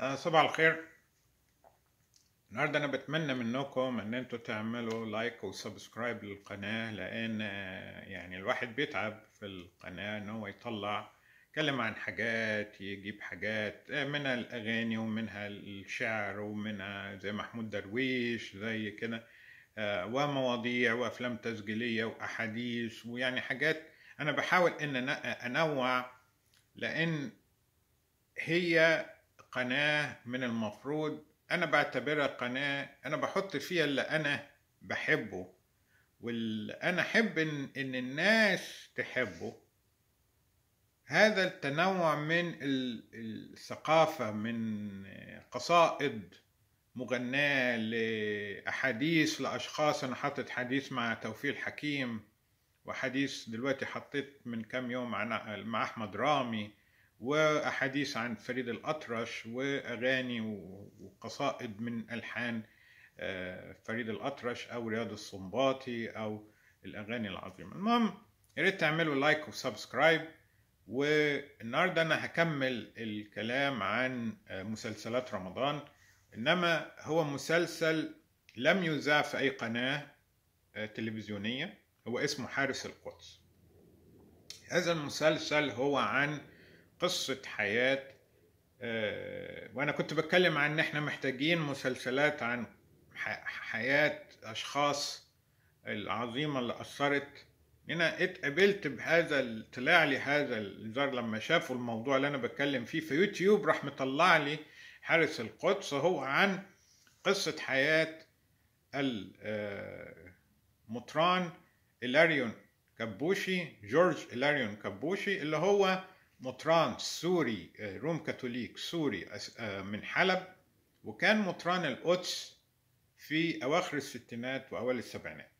آه، صباح الخير النهاردة أنا بتمنى منكم إن أنتوا تعملوا لايك وسبسكرايب للقناة لأن آه، يعني الواحد بيتعب في القناة إن هو يطلع يتكلم عن حاجات يجيب حاجات آه، منها الأغاني ومنها الشعر ومنها زي محمود درويش زي كده ومواضيع وأفلام تسجيلية وأحاديث ويعني حاجات أنا بحاول إن أنوع لأن هي قناة من المفروض أنا بعتبرها قناة أنا بحط فيها اللي أنا بحبه واللي أنا أحب إن, إن الناس تحبه هذا التنوع من الثقافة من قصائد مغناة لأحاديث لأشخاص أنا حاطط حديث مع توفيق الحكيم وحديث دلوقتي حطيت من كام يوم مع أحمد رامي وأحاديث عن فريد الأطرش وأغاني وقصائد من ألحان آه، فريد الأطرش أو رياض الصنباطي أو الأغاني العظيمة المهم يا ريت تعملوا لايك وسبسكرايب والنهاردة أنا هكمل الكلام عن آه، مسلسلات رمضان إنما هو مسلسل لم يذاع في أي قناة آه، تلفزيونية هو اسمه حارس القدس هذا المسلسل هو عن قصة حياة آه، وأنا كنت بتكلم عن إن إحنا محتاجين مسلسلات عن حياة أشخاص العظيمة اللي أثرت هنا اتقابلت بهذا طلع لي هذا الزار لما شافوا الموضوع اللي أنا بتكلم فيه في يوتيوب راح مطلع لي حارس القدس هو عن قصة حياة المطران آه، إلاريون كابوشي جورج إلاريون كابوشي اللي هو مطران سوري آه، روم كاثوليك سوري آه، من حلب وكان مطران القدس في أواخر الستينات وأوائل السبعينات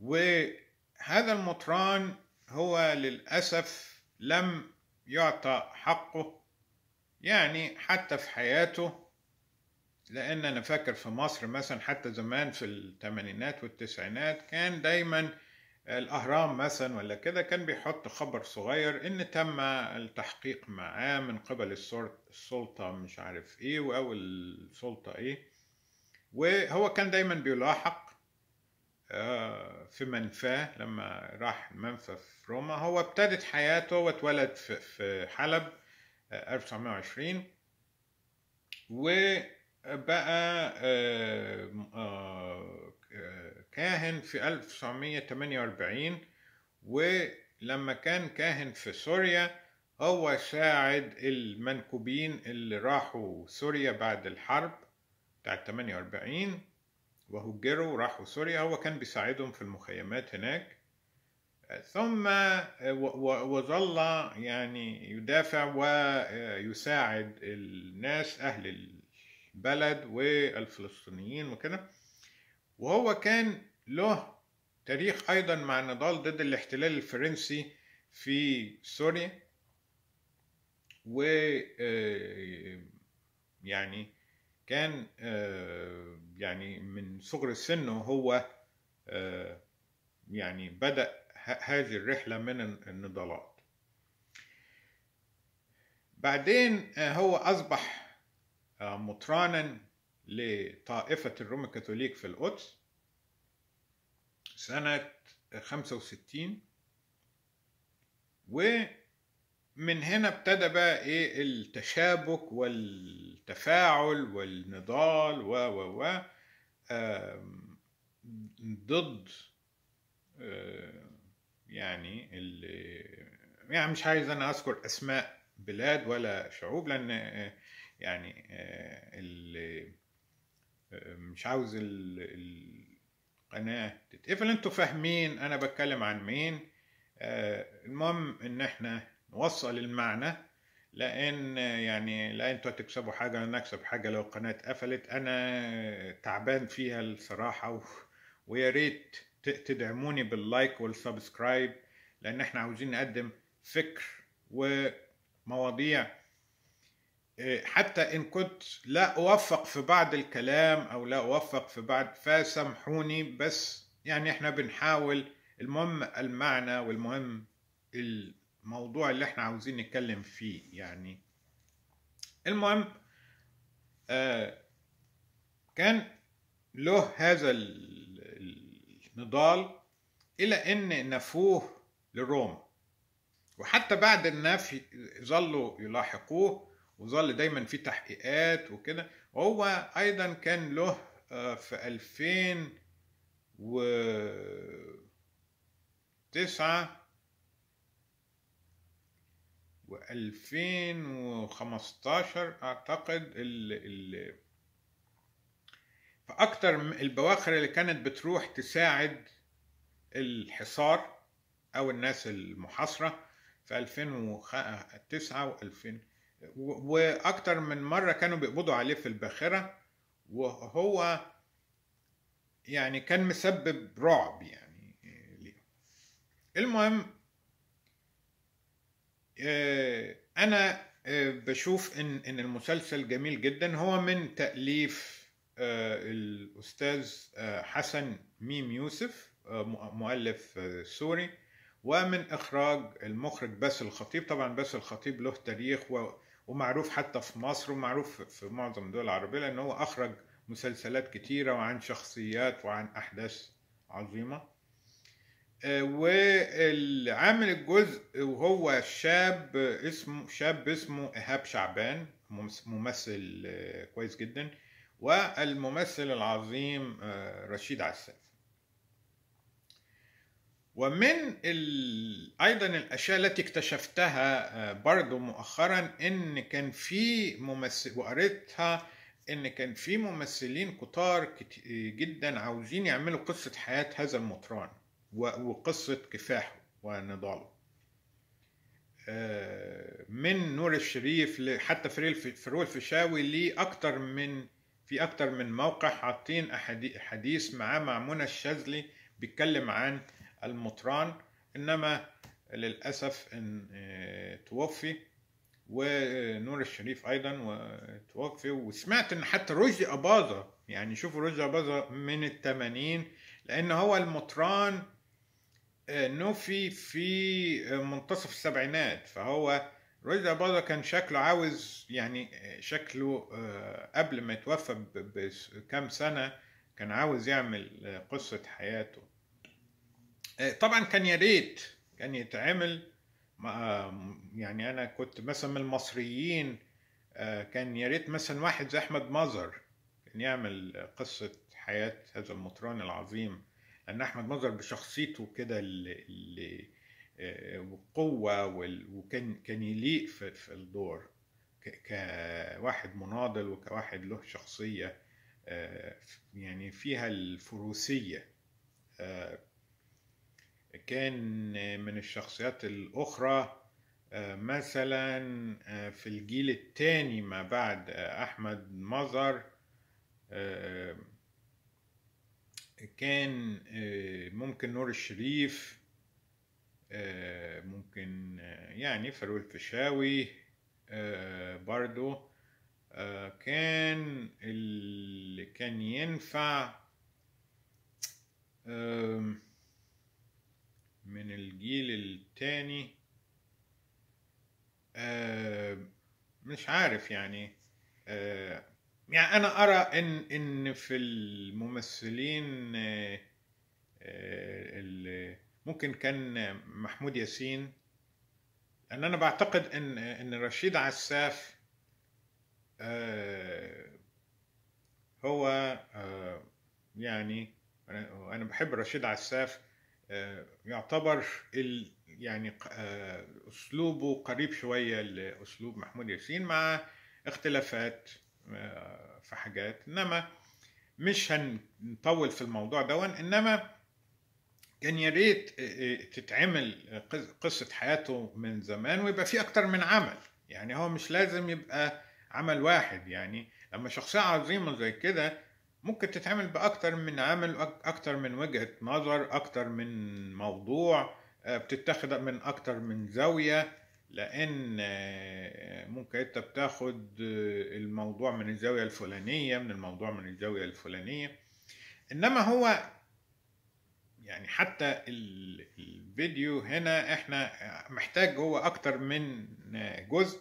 وهذا المطران هو للأسف لم يعطى حقه يعني حتى في حياته لأن أنا فاكر في مصر مثلا حتى زمان في الثمانينات والتسعينات كان دايما الأهرام مثلا ولا كده كان بيحط خبر صغير إن تم التحقيق معاه من قبل السلطة مش عارف إيه أو السلطة إيه وهو كان دايما بيلاحق آه، في منفاه لما راح منفى في روما هو ابتدت حياته واتولد في حلب 1920 آه، وبقى آه، كاهن في 1948 ولما كان كاهن في سوريا هو ساعد المنكوبين اللي راحوا سوريا بعد الحرب بتاعت 48 وهجروا راحوا سوريا هو كان بيساعدهم في المخيمات هناك ثم وظل يعني يدافع ويساعد الناس أهل البلد والفلسطينيين وكده وهو كان له تاريخ أيضا مع النضال ضد الاحتلال الفرنسي في سوريا و آه، يعني كان آه، يعني من صغر السن هو آه، يعني بدأ هذه الرحلة من النضالات بعدين هو أصبح مطراناً لطائفة الروم الكاثوليك في القدس سنة 65 ومن هنا ابتدى بقى ايه التشابك والتفاعل والنضال و و و ضد يعني يعني مش عايز انا اذكر اسماء بلاد ولا شعوب لان آه، يعني آه، اللي مش عاوز القناه تتقفل انتوا فاهمين انا بتكلم عن مين آه، المهم ان احنا نوصل المعنى لان يعني لا انتوا هتكسبوا حاجه انا اكسب حاجه لو القناه اتقفلت انا تعبان فيها الصراحه ويا ريت تدعموني باللايك والسبسكرايب لان احنا عاوزين نقدم فكر ومواضيع حتى إن كنت لا أوفق في بعض الكلام أو لا أوفق في بعض فسامحوني بس يعني إحنا بنحاول المهم المعنى والمهم الموضوع اللي إحنا عاوزين نتكلم فيه يعني المهم آه، كان له هذا النضال إلى أن نفوه لروم وحتى بعد النفي ظلوا يلاحقوه وظل دايما في تحقيقات وكده وهو ايضا كان له آه، في 2009 و 2015 اعتقد ال ال فاكتر البواخر اللي كانت بتروح تساعد الحصار او الناس المحاصره في 2009 و 2000 واكتر من مره كانوا بيقبضوا عليه في الباخره وهو يعني كان مسبب رعب يعني ليه المهم آه، انا آه، بشوف ان ان المسلسل جميل جدا هو من تاليف آه، الاستاذ حسن ميم يوسف مؤلف سوري ومن اخراج المخرج باسل الخطيب طبعا باسل الخطيب له تاريخ و ومعروف حتى في مصر ومعروف في معظم الدول العربية لأن هو أخرج مسلسلات كتيرة وعن شخصيات وعن أحداث عظيمة آه، وعامل الجزء وهو شاب اسمه شاب اسمه إيهاب شعبان ممثل آه، كويس جدا والممثل العظيم آه، رشيد عساف ومن ال... ايضا الاشياء التي اكتشفتها آه، برضو مؤخرا ان كان في ممثل وقريتها ان كان في ممثلين كتار كت... جدا عاوزين يعملوا قصه حياه هذا المطران و... وقصه كفاحه ونضاله آه، من نور الشريف حتى فروع الفيشاوي ليه اكتر من في اكتر من موقع حاطين احاديث معاه مع منى الشاذلي بيتكلم عن المطران انما للاسف ان آه، توفي ونور الشريف ايضا وتوفي وسمعت ان حتى رشدي اباظه يعني شوفوا رشدي اباظه من الثمانين لان هو المطران آه، نوفي في منتصف السبعينات فهو رشدي أباظة كان شكله عاوز يعني آه، شكله قبل ما يتوفى بكام سنة كان عاوز يعمل قصة حياته آه، طبعا كان يا ريت كان يتعمل يعني انا كنت مثلا من المصريين آه، كان يا ريت مثلا واحد زي احمد مظهر كان يعمل قصه حياه هذا المطران العظيم لان احمد مظهر بشخصيته كده اللي والقوه آه، وكان كان يليق في الدور كواحد مناضل وكواحد له شخصيه يعني فيها الفروسيه كان من الشخصيات الأخرى آه، مثلا آه، في الجيل الثاني ما بعد آه، أحمد مظهر كان ممكن نور الشريف ممكن يعني فاروق الفشاوي برضو كان اللي كان ينفع من الجيل التاني آه، مش عارف يعني آه، يعني انا ارى ان ان في الممثلين آه، ممكن كان محمود ياسين ان انا بعتقد ان ان رشيد عساف هو يعني انا بحب رشيد عساف آه، يعتبر ال يعني آه، اسلوبه قريب شويه لاسلوب محمود ياسين مع اختلافات آه، في حاجات انما مش هنطول في الموضوع دون انما كان يا ريت تتعمل قصه حياته من زمان ويبقى في اكتر من عمل يعني هو مش لازم يبقى عمل واحد يعني لما شخصيه عظيمه زي كده ممكن تتعمل بأكتر من عمل أكتر من وجهة نظر أكتر من موضوع آه، بتتاخد من أكتر من زاوية لأن آه، ممكن أنت بتاخد آه، الموضوع من الزاوية الفلانية من الموضوع من الزاوية الفلانية إنما هو يعني حتى الفيديو هنا احنا محتاج هو اكتر من جزء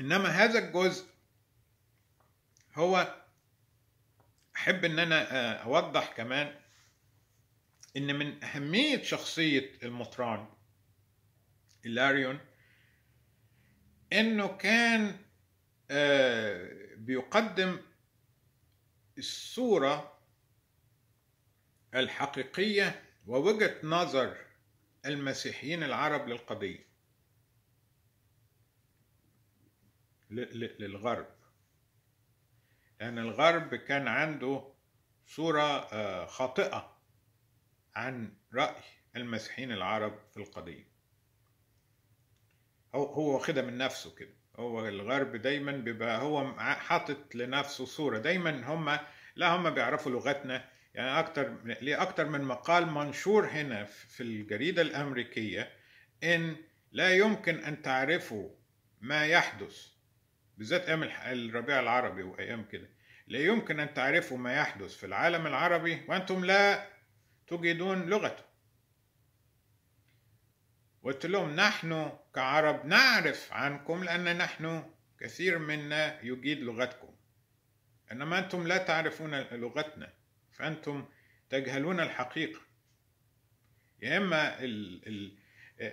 انما هذا الجزء هو أحب إن أنا آه، أوضح كمان إن من أهمية شخصية المطران إلاريون إنه كان آه، بيقدم الصورة الحقيقية ووجهة نظر المسيحيين العرب للقضية للغرب يعني الغرب كان عنده صورة آه، خاطئة عن رأي المسيحيين العرب في القضية هو هو واخدها من نفسه كده هو الغرب دايما بيبقى هو حاطط لنفسه صورة دايما هم لا هم بيعرفوا لغتنا يعني أكتر ليه أكتر من مقال منشور هنا في الجريدة الأمريكية إن لا يمكن أن تعرفوا ما يحدث بالذات ايام الربيع العربي وايام كده لا يمكن ان تعرفوا ما يحدث في العالم العربي وانتم لا تجدون لغته قلت لهم نحن كعرب نعرف عنكم لان نحن كثير منا يجيد لغتكم انما انتم لا تعرفون لغتنا فانتم تجهلون الحقيقه يا اما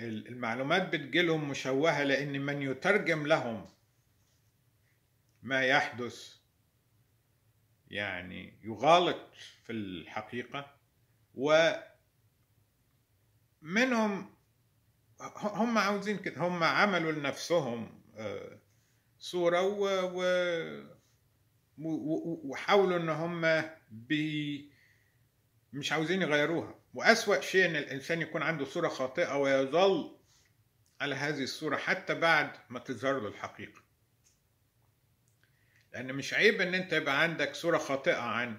المعلومات بتجيلهم مشوهه لان من يترجم لهم ما يحدث يعني يغالط في الحقيقة ومنهم هم عاوزين كده هم عملوا لنفسهم آه، صورة وحاولوا ان هم بي مش عاوزين يغيروها وأسوأ شيء ان الانسان يكون عنده صورة خاطئة ويظل على هذه الصورة حتى بعد ما تظهر له الحقيقة لأن مش عيب إن أنت يبقى عندك صورة خاطئة عن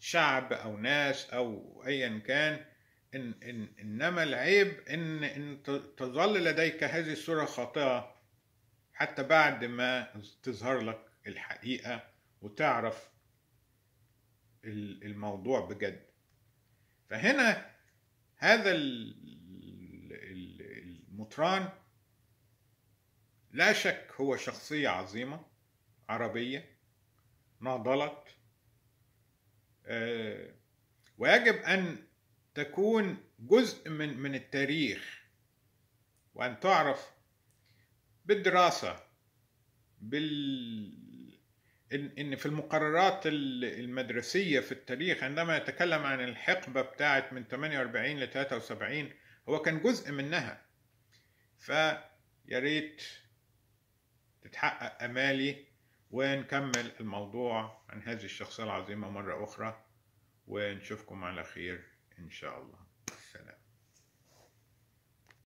شعب أو ناس أو أيا كان إن إن إنما العيب إن إن تظل لديك هذه الصورة الخاطئة حتى بعد ما تظهر لك الحقيقة وتعرف الموضوع بجد فهنا هذا المطران لا شك هو شخصية عظيمة عربية ناضلت آه، ويجب أن تكون جزء من من التاريخ وأن تعرف بالدراسة بال إن في المقررات المدرسية في التاريخ عندما يتكلم عن الحقبة بتاعت من 48 ل 73 هو كان جزء منها فياريت تتحقق أمالي ونكمل الموضوع عن هذه الشخصية العظيمة مرة أخرى ونشوفكم على خير إن شاء الله